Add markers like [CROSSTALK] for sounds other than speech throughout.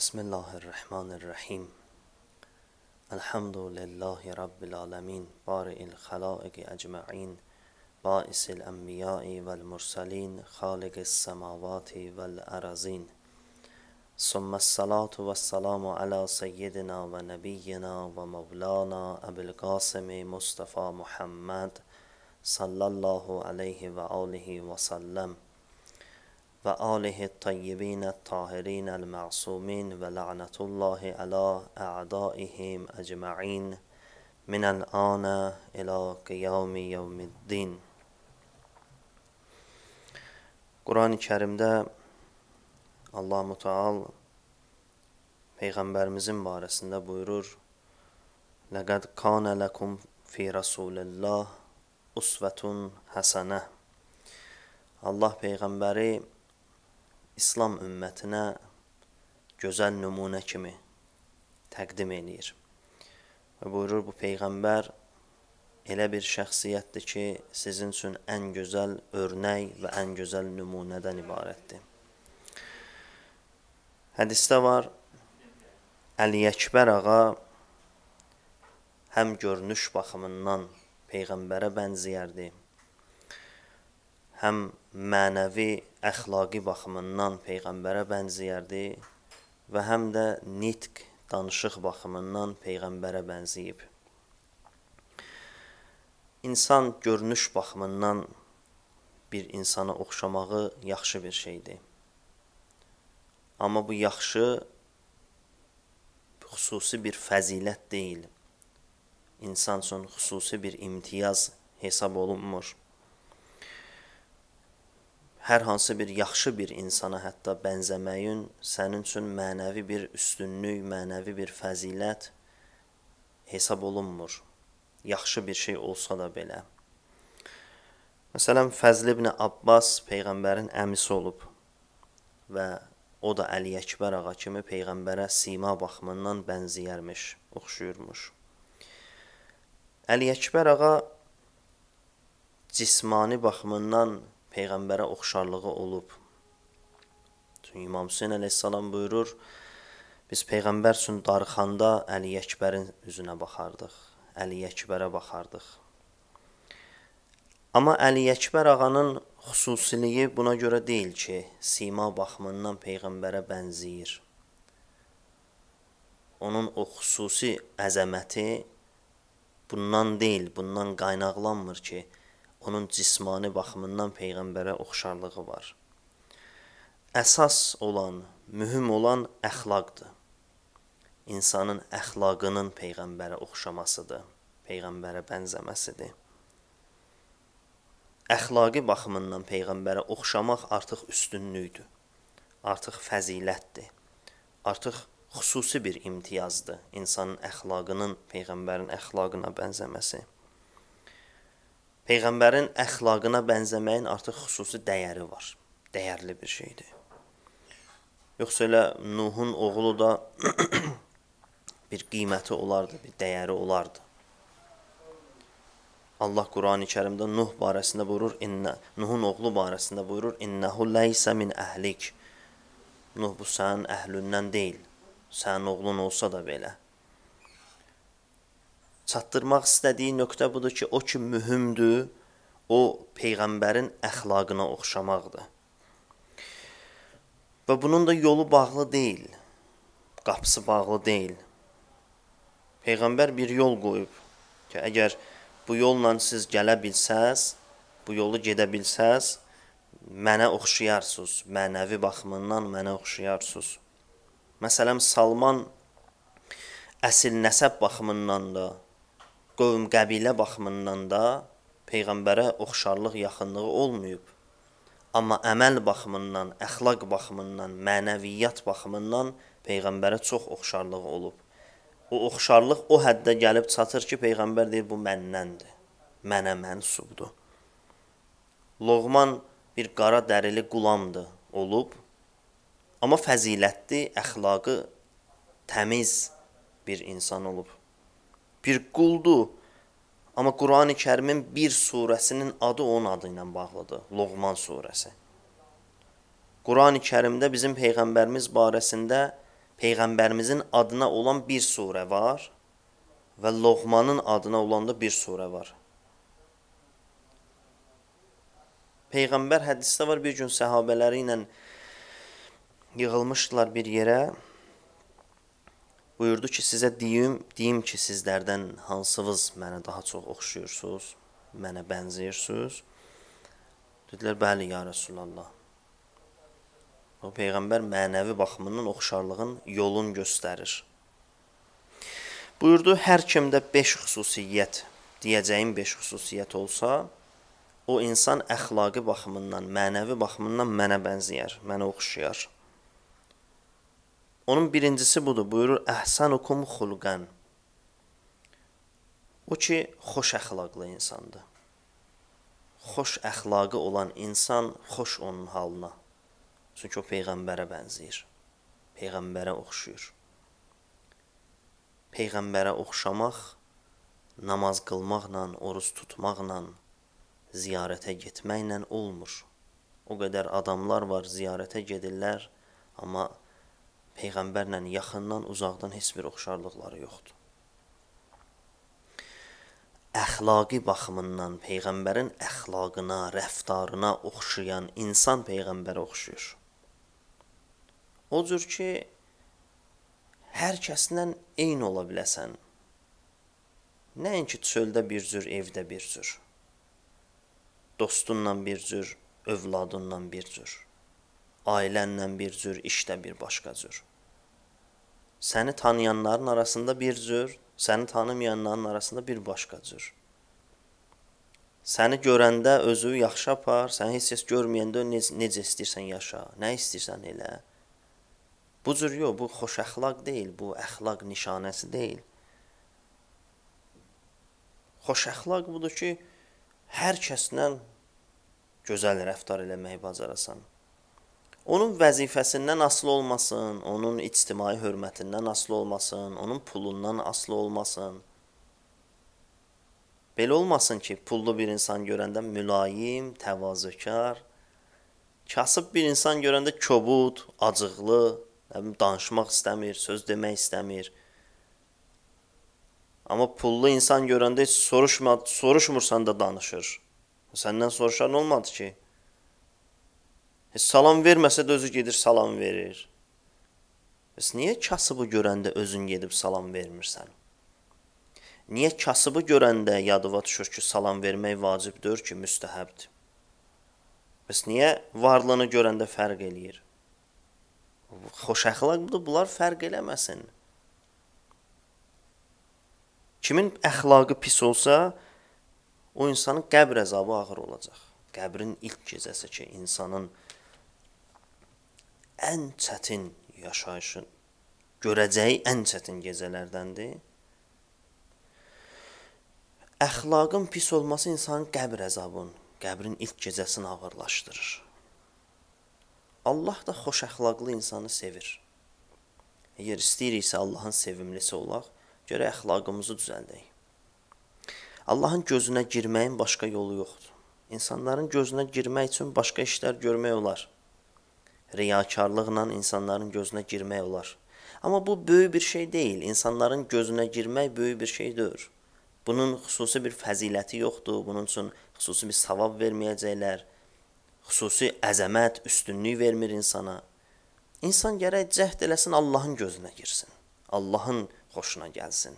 بسم الله الرحمن الرحيم الحمد لله رب العالمين بارئ الخلائق أجمعين بائس الأنبياء والمرسلين خالق السماوات والأرزين ثم الصلاة والسلام على سيدنا ونبينا ومولانا أبي القاسم مصطفى محمد صلى الله عليه وآله وسلم və alihi tayyibinə tahirinə məsumin və la'natullahi alə ə'daihim əcma'in minəl ana ilə qiyami yevmiddin. Quran-ı Kərimdə Allah Müteal Peyğəmbərimizin barəsində buyurur Ləqəd kana ləkum fi Rasulillah usvətun həsənə Allah Peyğəmbəri İslam ümmətinə gözəl nümunə kimi təqdim eləyir. Və buyurur bu peyğəmbər elə bir şəxsiyyətdir ki, sizin üçün ən gözəl örnək və ən gözəl nümunədən ibarətdir. Hədisdə var Əli Əkbər ağa həm görünüş baxımından peyğəmbərə bənzəyərdi, həm mənəvi, əxlaqi baxımından peyğəmbərə bənzəyərdi və həm də nitq, danışıq baxımından peyğəmbərə bənzəyib. İnsan görünüş baxımından bir insana oxşamağı yaxşı bir şeydir. Amma bu yaxşı xüsusi bir fəzilət deyil. İnsan üçün xüsusi bir imtiyaz hesab olunmur hər hansı bir yaxşı bir insana hətta bənzəməyin sənin üçün mənəvi bir üstünlük, mənəvi bir fəzilət hesab olunmur. Yaxşı bir şey olsa da belə. Məsələn, Fəzl ibn Abbas peyğəmbərin əmisi olub və o da Əli Əkbər ağa kimi peyğəmbərə sima baxımından bənzəyərmiş, oxşuyurmuş. Əli Əkbər ağa cismani baxımından peyğəmbərə oxşarlığı olub. Çünki İmam Hüseyn əleyhissalam buyurur: Biz peyğəmbər üçün darxanda Əli Əkbərin üzünə baxardıq, Əli Əkbərə baxardıq. Amma Əli Əkbər ağanın xüsusiliyi buna görə deyil ki, sima baxımından peyğəmbərə bənzəyir. Onun o xüsusi əzəməti bundan deyil, bundan qaynaqlanmır ki, onun cismani baxımından peyğəmbərə oxşarlığı var. Əsas olan, mühüm olan əxlaqdır. İnsanın əxlaqının peyğəmbərə oxşamasıdır, peyğəmbərə bənzəməsidir. Əxlaqi baxımından peyğəmbərə oxşamaq artıq üstünlükdür. Artıq fəzilətdir. Artıq xüsusi bir imtiyazdır insanın əxlaqının peyğəmbərin əxlaqına bənzəməsi. Peyğəmbərin əxlaqına bənzəməyin artıq xüsusi dəyəri var. Dəyərli bir şeydir. Yoxsa elə Nuhun oğlu da [CLEARS THROAT] bir qiyməti olardı, bir dəyəri olardı. Allah Qurani Kərimdə Nuh barəsində buyurur, inna, Nuhun oğlu barəsində buyurur, innahu leysə min əhlik. Nuh bu sənin əhlündən deyil, sənin oğlun olsa da belə çatdırmaq istədiyi nöqtə budur ki, o ki mühümdür, o peyğəmbərin əxlaqına oxşamaqdır. Və bunun da yolu bağlı deyil. Qapısı bağlı deyil. Peyğəmbər bir yol qoyub ki, əgər bu yolla siz gələ bilsəz, bu yolu gedə bilsəz, mənə oxşayarsınız. Mənəvi baxımından mənə oxşayarsınız. Məsələn, Salman əsil nəsəb baxımından da qövm qəbilə baxımından da Peyğəmbərə oxşarlıq yaxınlığı olmayıb. Amma əməl baxımından, əxlaq baxımından, mənəviyyat baxımından Peyğəmbərə çox oxşarlıq olub. O oxşarlıq o həddə gəlib çatır ki, Peyğəmbər deyir, bu məndəndir, mənə mənsubdur. Loğman bir qara dərili qulamdır, olub, amma fəzilətli, əxlaqı təmiz bir insan olub bir quldur. Amma Qurani Kərimin bir surəsinin adı onun adı ilə bağlıdır. Loğman surəsi. Qurani Kərimdə bizim peyğəmbərimiz barəsində peyğəmbərimizin adına olan bir surə var və Loğmanın adına olan da bir surə var. Peyğəmbər hədisdə var bir gün səhabələri ilə yığılmışdılar bir yerə buyurdu ki, sizə deyim, deyim ki, sizlərdən hansınız mənə daha çox oxşuyursunuz, mənə bənzəyirsiz? Dedilər, bəli, ya Rasulallah. O peyğəmbər mənəvi baxımından oxşarlığın yolun göstərir. Buyurdu, hər kimdə 5 xüsusiyyət, deyəcəyim 5 xüsusiyyət olsa, o insan əxlaqi baxımından, mənəvi baxımından mənə bənzəyər, mənə oxşayar. Onun birincisi budur. Buyurur: "Əhsanukum xulqan." O ki, xoş əxlaqlı insandır. Xoş əxlaqı olan insan xoş onun halına. Çünki o peyğəmbərə bənzəyir. Peyğəmbərə oxşuyur. Peyğəmbərə oxşamaq namaz qılmaqla, oruz tutmaqla, ziyarətə getməklə olmur. O qədər adamlar var, ziyarətə gedirlər, amma Peyğəmbərlə yaxından, uzaqdan heç bir oxşarlıqları yoxdur. Əxlaqi baxımından Peyğəmbərin əxlaqına, rəftarına oxşayan insan Peyğəmbərə oxşuyur. O cür ki, hər kəsdən eyni ola biləsən. Nəinki çöldə bir cür, evdə bir cür. Dostunla bir cür, övladınla bir cür. Ailənlə bir cür, işdə bir başqa cür səni tanıyanların arasında bir cür, səni tanımayanların arasında bir başqa cür. Səni görəndə özü yaxşı apar, səni heç kəs görməyəndə necə, necə istəyirsən yaşa, nə istəyirsən elə. Bu cür yox, bu xoş əxlaq deyil, bu əxlaq nişanəsi deyil. Xoş əxlaq budur ki, hər kəslə gözəl rəftar eləməyi bacarasan onun vəzifəsindən asılı olmasın, onun ictimai hörmətindən asılı olmasın, onun pulundan asılı olmasın. Belə olmasın ki, pullu bir insan görəndə mülayim, təvazökar, kasıb bir insan görəndə kobud, acıqlı, danışmaq istəmir, söz demək istəmir. Amma pullu insan görəndə heç soruşma, soruşmursan da danışır. Səndən soruşan olmadı ki. Heç salam verməsə də özü gedir salam verir. Bəs niyə kasıbı görəndə özün gedib salam vermirsən? Niyə kasıbı görəndə yadıva düşür ki, salam vermək vacibdir ki, müstəhəbdir? Bəs niyə varlığını görəndə fərq eləyir? Xoş əxlaqdır, bunlar fərq eləməsin. Kimin əxlaqı pis olsa, o insanın qəbr əzabı ağır olacaq. Qəbrin ilk gecəsi ki, insanın ən çətin yaşayışın görəcəyi ən çətin gecələrdəndir. Əxlaqın pis olması insanın qəbr əzabın, qəbrin ilk gecəsini ağırlaşdırır. Allah da xoş əxlaqlı insanı sevir. Əgər istəyiriksə Allahın sevimlisi olaq, görə əxlaqımızı düzəldək. Allahın gözünə girməyin başqa yolu yoxdur. İnsanların gözünə girmək üçün başqa işlər görmək olar riyakarlıqla insanların gözünə girmək olar. Amma bu böyük bir şey deyil. İnsanların gözünə girmək böyük bir şey deyil. Bunun xüsusi bir fəziləti yoxdur. Bunun üçün xüsusi bir savab verməyəcəklər. Xüsusi əzəmət, üstünlük vermir insana. İnsan gərək cəhd eləsin Allahın gözünə girsin. Allahın xoşuna gəlsin.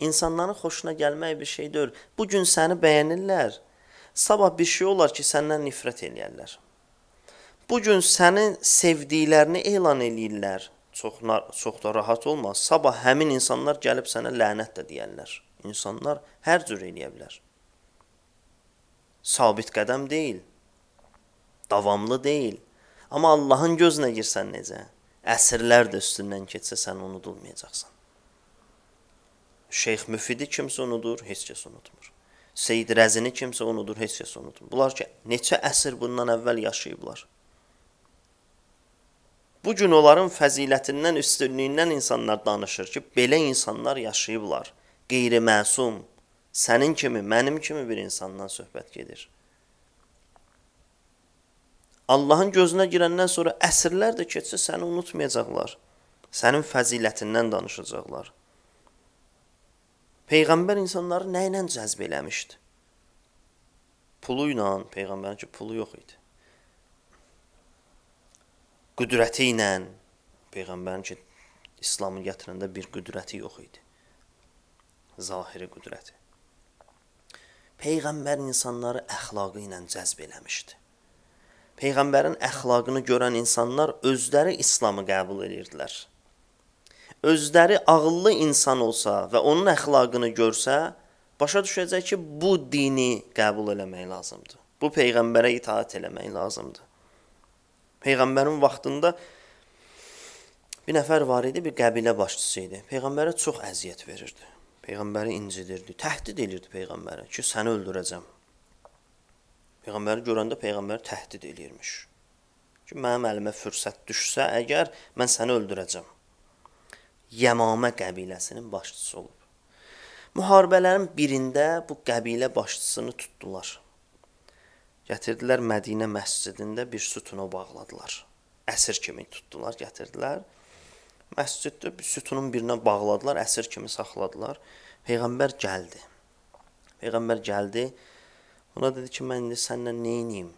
İnsanların xoşuna gəlmək bir şey deyil. Bu gün səni bəyənirlər. Sabah bir şey olar ki, səndən nifrət eləyərlər. Bu gün sənin sevdiklərini elan eləyirlər. Çox çox da rahat olma. Sabah həmin insanlar gəlib sənə lənət də deyərlər. İnsanlar hər cür eləyə bilər. Sabit qədəm deyil. Davamlı deyil. Amma Allahın gözünə girsən necə? Əsrlər də üstündən keçsə sən unudulmayacaqsan. Şeyx Müfidi kimsə unudur, heç kəs unutmur. Seyid Rəzini kimsə unudur, heç kəs unutmur. Bunlar ki, neçə əsr bundan əvvəl yaşayıblar. Bu gün onların fəzilətindən, üstünlüyündən insanlar danışır ki, belə insanlar yaşayıblar. Qeyri-məsum, sənin kimi, mənim kimi bir insandan söhbət gedir. Allahın gözünə girəndən sonra əsrlər də keçsə səni unutmayacaqlar. Sənin fəzilətindən danışacaqlar. Peyğəmbər insanları nə ilə cəzb eləmişdi? Pulu ilə, peyğəmbərin ki, pulu yox idi qüdrəti ilə peyğəmbərin ki, İslamı gətirəndə bir qüdrəti yox idi. Zahiri qüdrəti. Peyğəmbər insanları əxlaqı ilə cəzb eləmişdi. Peyğəmbərin əxlaqını görən insanlar özləri İslamı qəbul edirdilər. Özləri ağıllı insan olsa və onun əxlaqını görsə, başa düşəcək ki, bu dini qəbul eləmək lazımdır. Bu peyğəmbərə itaat eləmək lazımdır. Peyğəmbərin vaxtında bir nəfər var idi, bir qəbilə başçısı idi. Peyğəmbərə çox əziyyət verirdi. Peyğəmbəri incidirdi, təhdid elirdi peyğəmbərə ki, səni öldürəcəm. Peyğəmbəri görəndə peyğəmbər təhdid elirmiş. Ki, mənim əlimə fürsət düşsə, əgər mən səni öldürəcəm. Yəmamə qəbiləsinin başçısı olub. Müharibələrin birində bu qəbilə başçısını tutdular gətirdilər Mədinə məscidində bir sütuna bağladılar. Əsir kimi tutdular, gətirdilər. Məsciddə bir sütunun birinə bağladılar, əsir kimi saxladılar. Peyğəmbər gəldi. Peyğəmbər gəldi. Ona dedi ki, mən indi sənlə nə edeyim?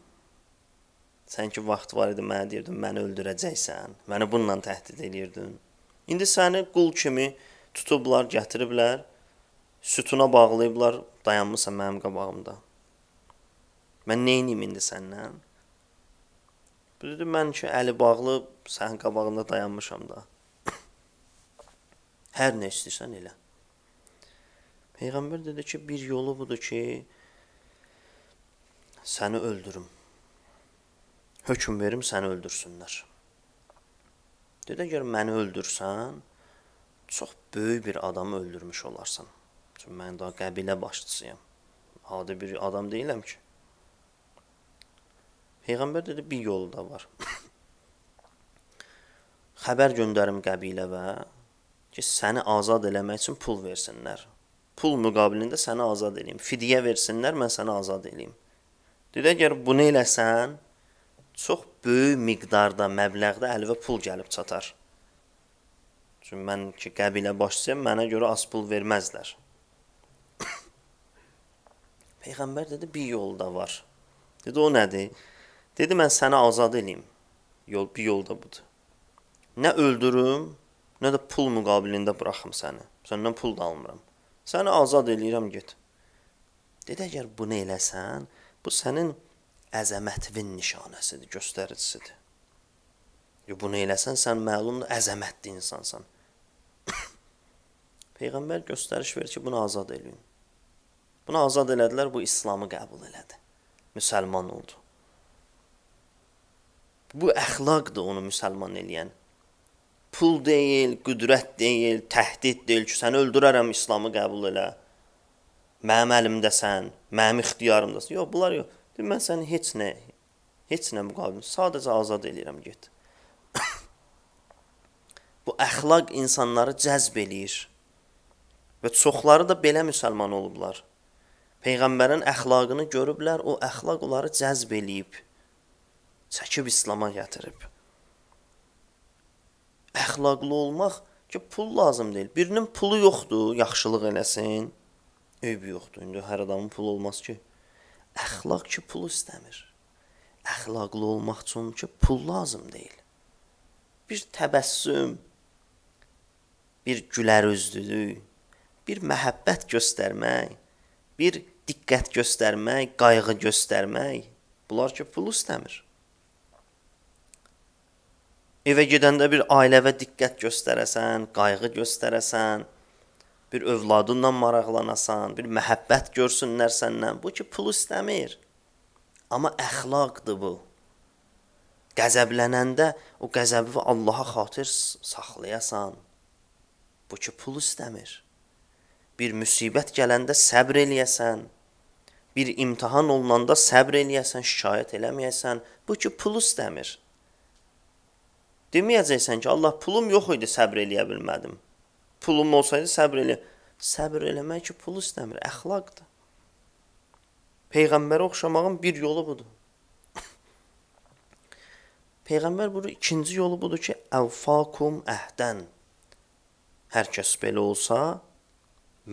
Sən ki vaxt var idi mənə deyirdin, məni öldürəcəksən. Məni bununla təhdid edirdin. İndi səni qul kimi tutublar, gətiriblər. Sütuna bağlayıblar, dayanmısan mənim qabağımda. Mən neyniyim indi səndən? Dedi, mən ki, əli bağlı sənin qabağında dayanmışam da. [COUGHS] Hər nə istəyirsən elə. Peyğəmbər dedi ki, bir yolu budur ki, səni öldürüm. Hökm verim, səni öldürsünlər. Dedi, əgər məni öldürsən, çox böyük bir adamı öldürmüş olarsan. Çünki mən daha qəbilə başçısıyam. Adi bir adam deyiləm ki. Peyğəmbər dedi, bir yolu da var. [LAUGHS] Xəbər göndərim qəbiləvə ki, səni azad eləmək üçün pul versinlər. Pul müqabilində səni azad eləyim. Fidyə versinlər, mən səni azad eləyim. Dedi, əgər bunu eləsən, çox böyük miqdarda, məbləğdə əlvə pul gəlib çatar. Çünki mən ki, qəbilə başçısıyam, mənə görə az pul verməzlər. [LAUGHS] Peyğəmbər dedi, bir yol da var. Dedi, o nədir? Dedi mən səni azad eləyim. Yol bir yolda budur. Nə öldürüm, nə də pul müqabilində buraxım səni. Səndən pul da almıram. Səni azad eləyirəm, get. Dedi əgər bunu eləsən, bu sənin əzəmətvin nişanəsidir, göstəricisidir. Yo, bunu eləsən, sən məlumdur, əzəmətli insansan. [COUGHS] Peyğəmbər göstəriş verir ki, bunu azad eləyin. Bunu azad elədilər, bu İslamı qəbul elədi. Müsəlman oldu. Bu əxlaqdır onu müsəlman eləyən. Pul deyil, qüdrət deyil, təhdid deyil ki, səni öldürərəm, İslamı qəbul elə. Mənim əlimdəsən, mənim ixtiyarımdasən. Yox, bunlar yox. Deyir, mən səni heç nə, heç nə müqavilim, sadəcə azad eləyirəm, get. [COUGHS] Bu əxlaq insanları cəzb eləyir. Və çoxları da belə müsəlman olublar. Peyğəmbərin əxlaqını görüblər, o əxlaq onları cəzb eləyib çəkib İslama gətirib. Əxlaqlı olmaq ki, pul lazım deyil. Birinin pulu yoxdur, yaxşılıq eləsin. Eybi yoxdur. İndi hər adamın pulu olmaz ki. Əxlaq ki, pulu istəmir. Əxlaqlı olmaq üçün ki, pul lazım deyil. Bir təbəssüm, bir gülər üzdülük, bir məhəbbət göstərmək, bir diqqət göstərmək, qayğı göstərmək, bunlar ki, pul istəmir. Evə gedəndə bir ailəvə diqqət göstərəsən, qayğı göstərəsən, bir övladınla maraqlanasan, bir məhəbbət görsünlər səndən. Bu ki pul istəmir. Amma əxlaqdır bu. Qəzəblənəndə o qəzəbi Allaha xatir saxlayasan. Bu ki pul istəmir. Bir müsibət gələndə səbr eləyəsən. Bir imtahan olunanda səbr eləyəsən, şikayət eləməyəsən. Bu ki pul istəmir. Deməyəcəksən ki, Allah pulum yox idi, səbr eləyə bilmədim. Pulum olsaydı səbr elə. Səbr eləmək ki, pul istəmir, əxlaqdır. Peyğəmbərə oxşamağın bir yolu budur. [LAUGHS] Peyğəmbər bunu ikinci yolu budur ki, əvfakum əhdən. Hər kəs belə olsa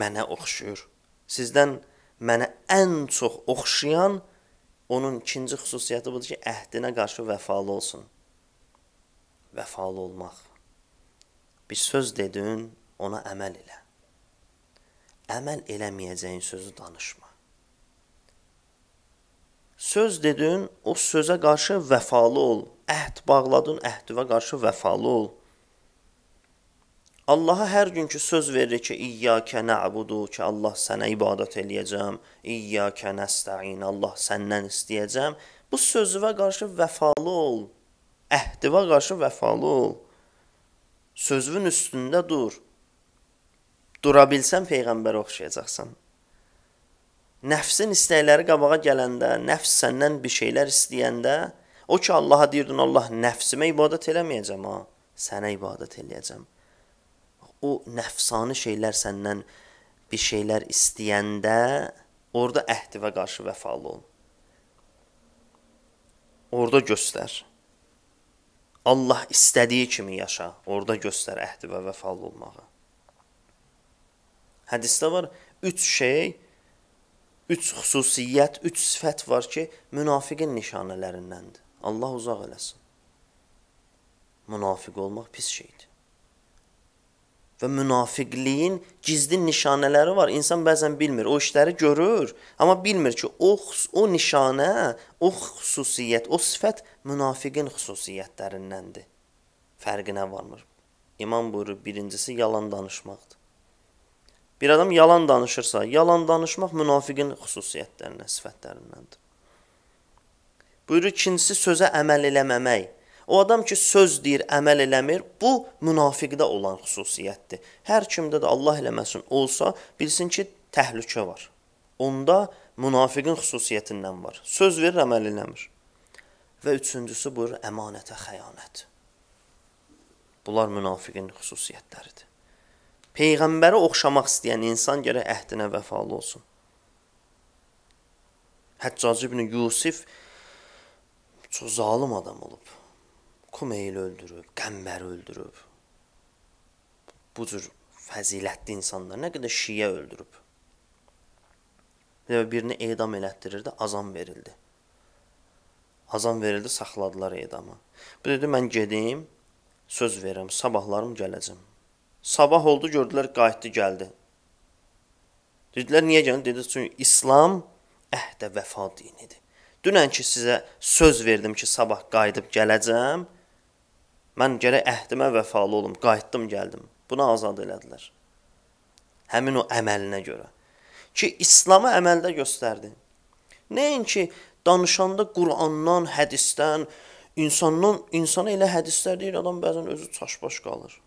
mənə oxşuyur. Sizdən mənə ən çox oxşayan onun ikinci xüsusiyyəti budur ki, əhdinə qarşı vəfalı olsun vəfalı olmaq. Bir söz dedin, ona əməl elə. Əməl eləməyəcəyin sözü danışma. Söz dedin, o sözə qarşı vəfalı ol. Əhd bağladın, əhdivə qarşı vəfalı ol. Allaha hər günkü söz verir ki, İyyakə nə'budu, ki, Allah sənə ibadət eləyəcəm, İyyakə nəstəin, Allah səndən istəyəcəm. Bu sözüvə qarşı vəfalı ol əhdivə qarşı vəfalı ol. Sözünün üstündə dur. Dura bilsən peyğəmbərə oxşayacaqsan. Nəfsin istəkləri qabağa gələndə, nəfs səndən bir şeylər istəyəndə, o ki Allaha deyirdin, Allah nəfsimə ibadət eləməyəcəm ha, sənə ibadət eləyəcəm. O nəfsani şeylər səndən bir şeylər istəyəndə, orada əhdivə qarşı vəfalı ol. Orada göstər. Allah istədiyi kimi yaşa. Orada göstər əhdi və vəfalı olmağı. Hədisdə var 3 şey, 3 xüsusiyyət, 3 sifət var ki, münafiqin nişanələrindəndir. Allah uzaq eləsin. Münafiq olmaq pis şeydir. Və münafiqliyin gizli nişanələri var. İnsan bəzən bilmir, o işləri görür, amma bilmir ki, o o nişanə, o xüsusiyyət, o sifət münafiqin xüsusiyyətlərindəndir. Fərqinə varmır. İmam buyurur, birincisi yalan danışmaqdır. Bir adam yalan danışırsa, yalan danışmaq münafiqin xüsusiyyətlərindən, sifətlərindəndir. Buyurur, ikincisi sözə əməl eləməmək. O adam ki, söz deyir, əməl eləmir, bu münafiqdə olan xüsusiyyətdir. Hər kimdə də Allah eləməsin olsa, bilsin ki, təhlükə var. Onda münafiqin xüsusiyyətindən var. Söz verir, əməl eləmir. Və üçüncüsü buyur, əmanətə xəyanət. Bunlar münafiqin xüsusiyyətləridir. Peyğəmbərə oxşamaq istəyən insan gərək əhdinə vəfalı olsun. Həccac ibn Yusif çox zalım adam olub. Kumeyl öldürüb, Qəmbər öldürüb. Bu cür fəzilətli insanlar nə qədər şiyə öldürüb. Və birini edam elətdirirdi, azam verildi. Azan verildi, saxladılar edamı. Bu dedi, mən gedim, söz verirəm, sabahlarım gələcəm. Sabah oldu, gördülər, qayıtdı, gəldi. Dedilər, niyə gəldi? Dedi, çünki İslam əhdə vəfa dinidir. Dünən ki, sizə söz verdim ki, sabah qayıdıb gələcəm, mən gərək əhdimə vəfalı olum, qayıtdım, gəldim. Buna azad elədilər. Həmin o əməlinə görə. Ki, İslamı əməldə göstərdi. Nəinki danışanda Qurandan, hədisdən, insandan, insana elə hədislər deyir, adam bəzən özü çaşbaş qalır.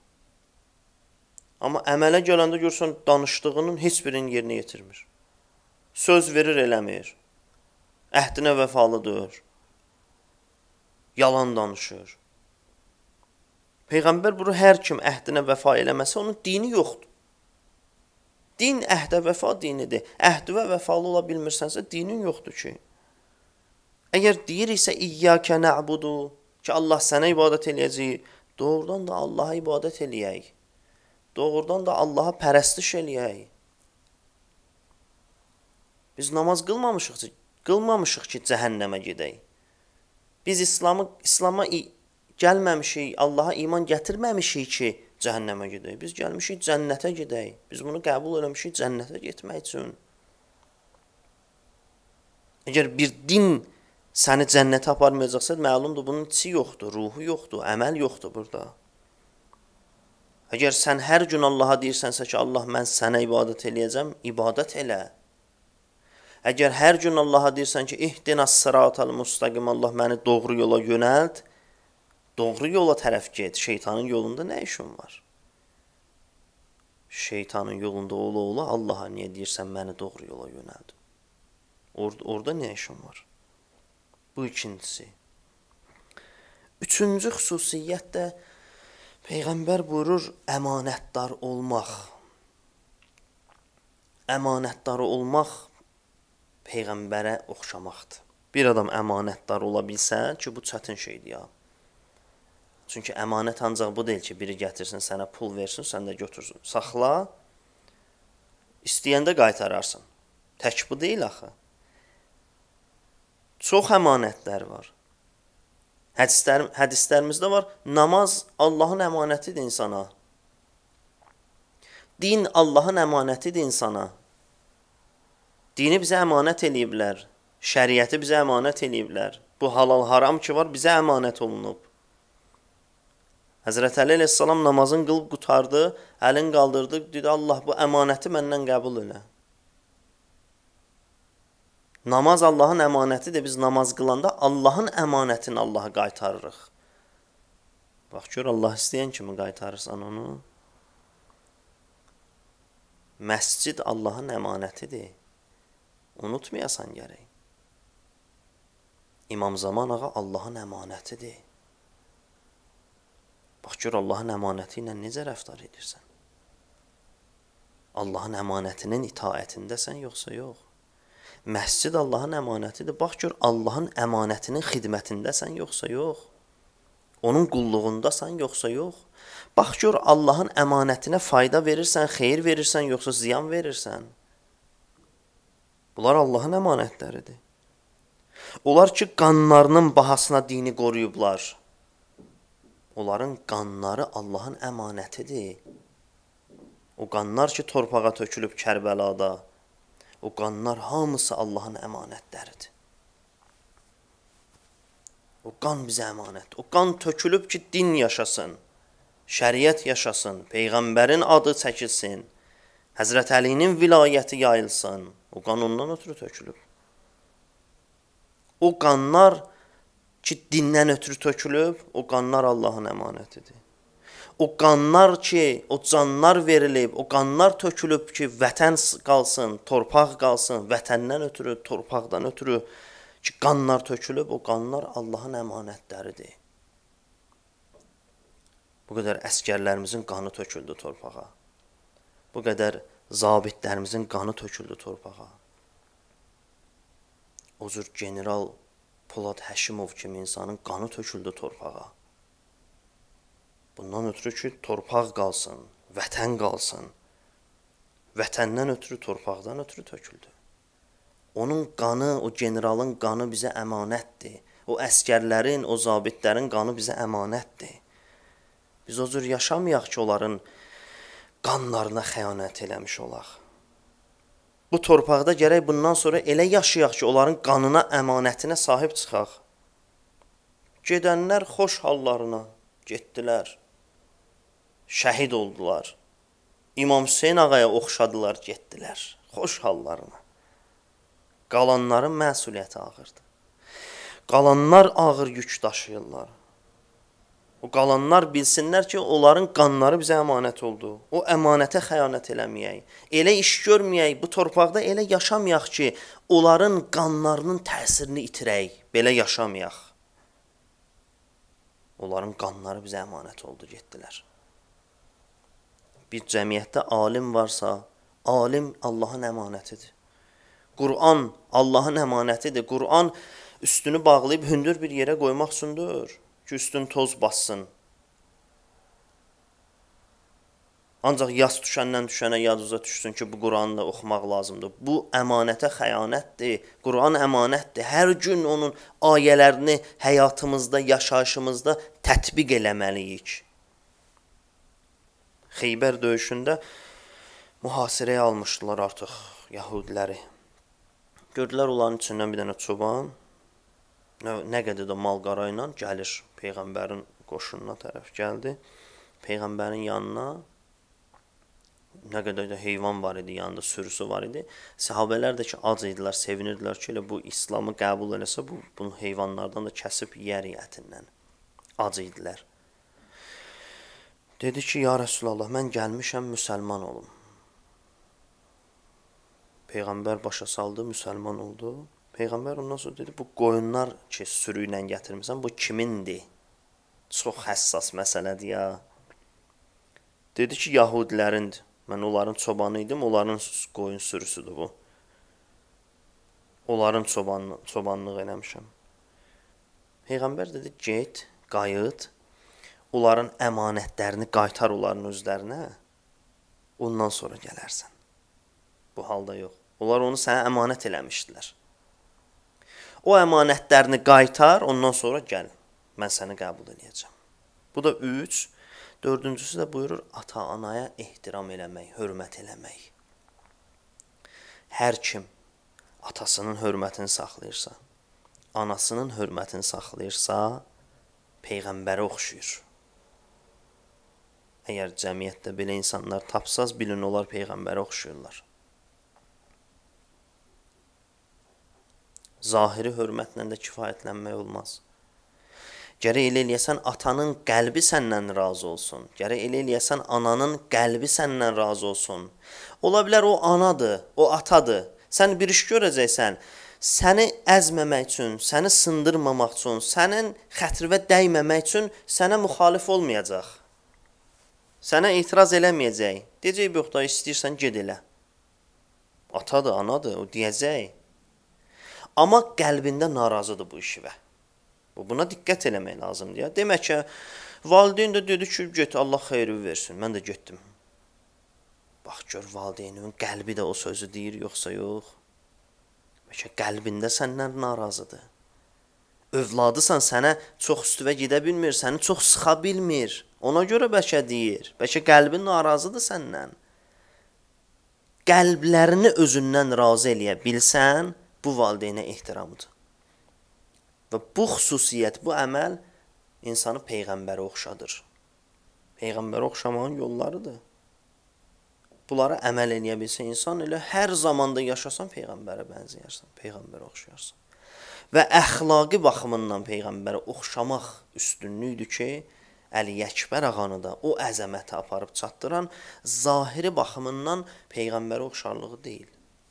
Amma əmələ gələndə görsən, danışdığının heç birini yerinə yetirmir. Söz verir, eləmir. Əhdinə vəfalıdır. Yalan danışır. Peyğəmbər bunu hər kim əhdinə vəfa eləməsə, onun dini yoxdur. Din əhdə vəfa dinidir. Əhdivə vəfalı ola bilmirsənsə, dinin yoxdur ki. Əgər deyir isə iyyakə na'budu ki, Allah sənə ibadət eləyəcəyik, doğrudan da Allaha ibadət eləyək. Doğrudan da Allaha pərəstiş eləyək. Biz namaz qılmamışıq ki, qılmamışıq ki, cəhənnəmə gedək. Biz İslamı İslam'a gəlməmişik, Allaha iman gətirməmişik ki, cəhənnəmə gedək. Biz gəlmişik cənnətə gedək. Biz bunu qəbul eləmişik cənnətə getmək üçün. Əgər bir din səni cənnətə aparmayacaqsa, məlumdur bunun içi yoxdur, ruhu yoxdur, əməl yoxdur burada. Əgər sən hər gün Allaha deyirsənsə ki, Allah mən sənə ibadət eləyəcəm, ibadət elə. Əgər hər gün Allaha deyirsən ki, ihdinas sıratal mustaqim, Allah məni doğru yola yönəlt, doğru yola tərəf get, şeytanın yolunda nə işin var? Şeytanın yolunda ola ola Allaha niyə deyirsən məni doğru yola yönəlt? Or orada nə işin var? Bu ikincisi. Üçüncü xüsusiyyət də Peyğəmbər buyurur, əmanətdar olmaq. Əmanətdar olmaq peyğəmbərə oxşamaqdır. Bir adam əmanətdar ola bilsə ki, bu çətin şeydir ya. Çünki əmanət ancaq bu deyil ki, biri gətirsin, sənə pul versin, sən də götürsün. Saxla, istəyəndə qaytararsan. Tək bu deyil axı çox əmanətlər var. Hədislər, hədislərimizdə var, namaz Allahın əmanətidir insana. Din Allahın əmanətidir insana. Dini bizə əmanət eləyiblər. Şəriəti bizə əmanət eləyiblər. Bu halal haram ki var, bizə əmanət olunub. Həzrət Əli əleyhissalam namazın qılıb qutardı, əlin qaldırdı, dedi Allah bu əmanəti məndən qəbul elə. Namaz Allahın əmanətidir. Biz namaz qılanda Allahın əmanətini Allaha qaytarırıq. Bax gör Allah istəyən kimi qaytarırsan onu. Məscid Allahın əmanətidir. Unutmayasan gərək. İmam Zaman ağa Allahın əmanətidir. Bax gör Allahın əmanəti ilə necə rəftar edirsən. Allahın əmanətinin itaətindəsən yoxsa yox? Məscid Allahın əmanətidir. Bax gör Allahın əmanətinin xidmətindəsən yoxsa yox? Onun qulluğundasan yoxsa yox? Bax gör Allahın əmanətinə fayda verirsən, xeyir verirsən yoxsa ziyan verirsən? Bunlar Allahın əmanətləridir. Onlar ki qanlarının bahasına dini qoruyublar. Onların qanları Allahın əmanətidir. O qanlar ki torpağa tökülüb Kərbəlada, O qanlar hamısı Allahın əmanətləridir. O qan bizə əmanət. O qan tökülüb ki, din yaşasın, şəriət yaşasın, peyğəmbərin adı çəkilsin, Həzrət Əlinin vilayəti yayılsın. O qan ondan ötürü tökülüb. O qanlar ki, dindən ötürü tökülüb, o qanlar Allahın əmanətidir o qanlar ki, o canlar verilib, o qanlar tökülüb ki, vətən qalsın, torpaq qalsın, vətəndən ötürü, torpaqdan ötürü ki, qanlar tökülüb, o qanlar Allahın əmanətləridir. Bu qədər əskərlərimizin qanı töküldü torpağa. Bu qədər zabitlərimizin qanı töküldü torpağa. O cür general Polad Həşimov kimi insanın qanı töküldü torpağa. Bundan ötürü ki, torpaq qalsın, vətən qalsın. Vətəndən ötürü, torpaqdan ötürü töküldü. Onun qanı, o generalın qanı bizə əmanətdir. O əskərlərin, o zabitlərin qanı bizə əmanətdir. Biz o cür yaşamayaq ki, onların qanlarına xəyanət eləmiş olaq. Bu torpaqda gərək bundan sonra elə yaşayaq ki, onların qanına, əmanətinə sahib çıxaq. Gedənlər xoş hallarına getdilər şəhid oldular. İmam Hüseyn ağaya oxşadılar, getdilər. Xoş hallarına. Qalanların məsuliyyəti ağırdı. Qalanlar ağır yük daşıyırlar. O qalanlar bilsinlər ki, onların qanları bizə əmanət oldu. O əmanətə xəyanət eləməyək. Elə iş görməyək, bu torpaqda elə yaşamayaq ki, onların qanlarının təsirini itirək. Belə yaşamayaq. Onların qanları bizə əmanət oldu, getdilər bir cəmiyyətdə alim varsa, alim Allahın əmanətidir. Quran Allahın əmanətidir. Quran üstünü bağlayıb hündür bir yerə qoymaq üçündür ki, üstün toz bassın. Ancaq yaz düşəndən düşənə yaduza düşsün ki, bu Quranı da oxumaq lazımdır. Bu əmanətə xəyanətdir. Quran əmanətdir. Hər gün onun ayələrini həyatımızda, yaşayışımızda tətbiq eləməliyik. Xeybər döyüşündə mühasirəyə almışdılar artıq yahudiləri. Gördülər onların içindən bir dənə çoban nə, nə qədər də mal qara ilə gəlir peyğəmbərin qoşununa tərəf gəldi. Peyğəmbərin yanına nə qədər də heyvan var idi, yanında sürüsü var idi. Səhabələr də ki, ac idilər, sevinirdilər ki, elə bu İslamı qəbul eləsə, bu bunu heyvanlardan da kəsib yeyərik ətindən. Ac idilər. Dedi ki, ya Rəsulallah, mən gəlmişəm, müsəlman olum. Peyğəmbər başa saldı, müsəlman oldu. Peyğəmbər ondan sonra dedi, bu qoyunlar ki, sürü ilə gətirmisən, bu kimindir? Çox həssas məsələdir ya. Dedi ki, yahudilərindir. Mən onların çobanı idim, onların qoyun sürüsüdür bu. Onların çoban çobanlıq eləmişəm. Peyğəmbər dedi, get, qayıt, onların əmanətlərini qaytar onların özlərinə. Ondan sonra gələrsən. Bu halda yox. Onlar onu sənə əmanət eləmişdilər. O əmanətlərini qaytar, ondan sonra gəl. Mən səni qəbul edəcəm. Bu da 3. Dördüncüsü də buyurur ata-anaya ehtiram eləmək, hörmət eləmək. Hər kim atasının hörmətini saxlayırsa, anasının hörmətini saxlayırsa, peyğəmbərə oxşuyur. Əgər cəmiyyətdə belə insanlar tapsaz, bilin onlar peyğəmbərə oxşayırlar. Zahiri hörmətlə də kifayətlənmək olmaz. Gərək elə eləyəsən atanın qəlbi səndən razı olsun. Gərək elə eləyəsən ananın qəlbi səndən razı olsun. Ola bilər o anadır, o atadır. Sən bir iş görəcəksən, səni əzməmək üçün, səni sındırmamaq üçün, sənin xətrinə dəyməmək üçün sənə müxalif olmayacaq sənə etiraz eləməyəcək. Deyəcək, yox da, istəyirsən, ged elə. Atadır, anadır, o deyəcək. Amma qəlbində narazıdır bu işivə. Buna diqqət eləmək lazımdır. Ya. Demək ki, valideyn də dedi ki, get, Allah xeyri versin, mən də getdim. Bax, gör, valideynin qəlbi də o sözü deyir, yoxsa yox. Bəlkə qəlbində səndən narazıdır övladısan sənə çox üstüvə gedə bilmir, səni çox sıxa bilmir. Ona görə bəlkə deyir. Bəlkə qəlbin narazıdır səndən. Qəlblərini özündən razı eləyə bilsən, bu valideynə ehtiramdır. Və bu xüsusiyyət, bu əməl insanı peyğəmbərə oxşadır. Peyğəmbərə oxşamağın yollarıdır. Bunlara əməl eləyə bilsə insan elə hər zamanda yaşasan peyğəmbərə bənzəyərsən, peyğəmbərə oxşayarsan və əxlaqi baxımından peyğəmbərə oxşamaq üstünlüyüdür ki, Əli Əkbər ağanı da o əzəməti aparıb çatdıran zahiri baxımından peyğəmbərə oxşarlığı deyil.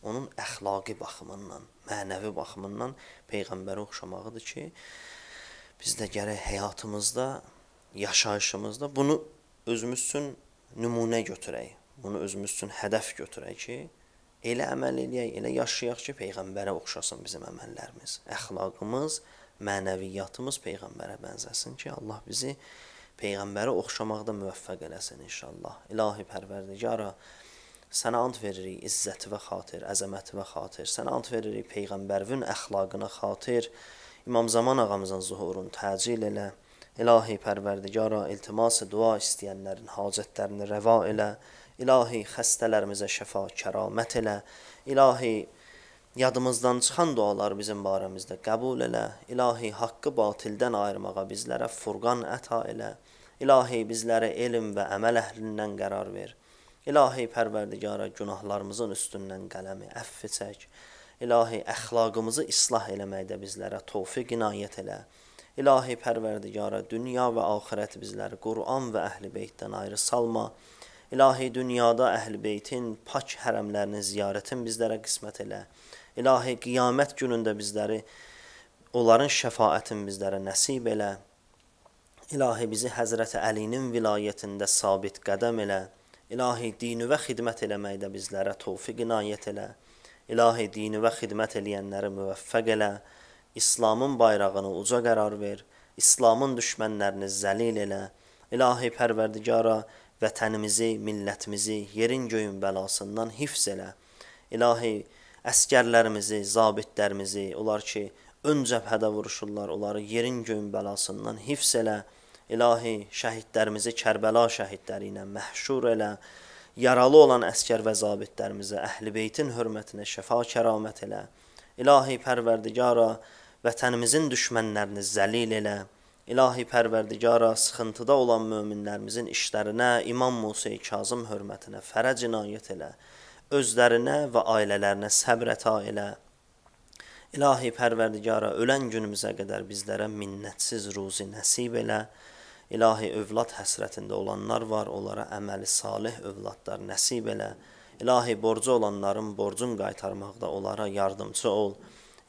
Onun əxlaqi baxımından, mənəvi baxımından peyğəmbərə oxşamağıdır ki, biz də gərək həyatımızda, yaşayışımızda bunu özümüz üçün nümunə götürək. Bunu özümüz üçün hədəf götürək ki, elə əməl eləyək, elə yaşayaq ki, peyğəmbərə oxşasın bizim əməllərimiz, əxlaqımız, mənəviyyatımız peyğəmbərə bənzəsin ki, Allah bizi peyğəmbərə oxşamaqda müvəffəq eləsin inşallah. İlahi Pərvərdigara, sənə and veririk izzət və xatir, əzəmət və xatir. Sənə and veririk peyğəmbərin əxlaqına xatir. İmam Zaman ağamızın zuhurun təcil elə. İlahi Pərvərdigara, iltimas dua istəyənlərin hacətlərini rəva elə. İlahi, xəstələrimizə şəfa, kəramət elə. İlahi, yadımızdan çıxan dualar bizim barəmizdə qəbul elə. İlahi, haqqı batildən ayırmağa bizlərə furqan əta elə. İlahi, bizlərə elm və əməl əhlindən qərar ver. İlahi, pərverdigara günahlarımızın üstündən qələmi əffi çək. İlahi, əxlaqımızı islah eləməkdə bizlərə tofiq inayət elə. İlahi, pərverdigara dünya və axirət bizləri Qur'an və əhl-i beytdən ayrı salma. İlahi dünyada əhl-beytin pak hərəmlərini ziyarətin bizlərə qismət elə. İlahi qiyamət günündə bizləri onların şəfaətin bizlərə nəsib elə. İlahi bizi Həzrət Əlinin vilayətində sabit qədəm elə. İlahi dinüvə xidmət eləməkdə bizlərə tövfiq inayət elə. İlahi dinüvə xidmət eləyənləri müvəffəq elə. İslamın bayrağını uca qərar ver. İslamın düşmənlərini zəlil elə. İlahi Pərverdigara, vətənimizi, millətimizi yerin göyün bəlasından hifz elə. İlahi, əskərlərimizi, zabitlərimizi, onlar ki, ön cəbhədə vuruşurlar, onları yerin göyün bəlasından hifz elə. İlahi, şəhidlərimizi Kərbəla şəhidləri ilə məhşur elə. Yaralı olan əskər və zabitlərimizə əhlibeytin hörmətinə şəfa kəramət elə. İlahi, Pərverdigara, vətənimizin düşmənlərini zəlil elə. İlahi pərverdigara sıxıntıda olan möminlərimizin işlərinə İmam Musa-i Kazım hörmətinə fərəc inayət elə, özlərinə və ailələrinə səbr əta elə. İlahi pərverdigara ölən günümüzə qədər bizlərə minnətsiz ruzi nəsib elə. İlahi övlad həsrətində olanlar var, onlara əməli salih övladlar nəsib elə. İlahi borcu olanların borcun qaytarmaqda onlara yardımcı ol.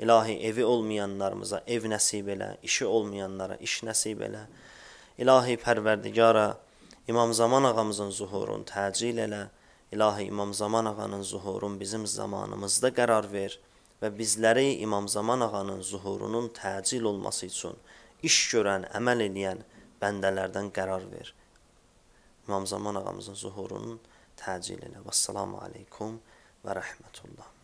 İlahi evi olmayanlarımıza ev nəsib elə, işi olmayanlara iş nəsib elə. İlahi pərverdigara İmam Zaman ağamızın zuhurun təcil elə. İlahi İmam Zaman ağanın zuhurun bizim zamanımızda qərar ver və bizləri İmam Zaman ağanın zuhurunun təcil olması üçün iş görən, əməl eləyən bəndələrdən qərar ver. İmam Zaman ağamızın zuhurunun təcil elə. Vəssalamu aleykum və rəhmətullah.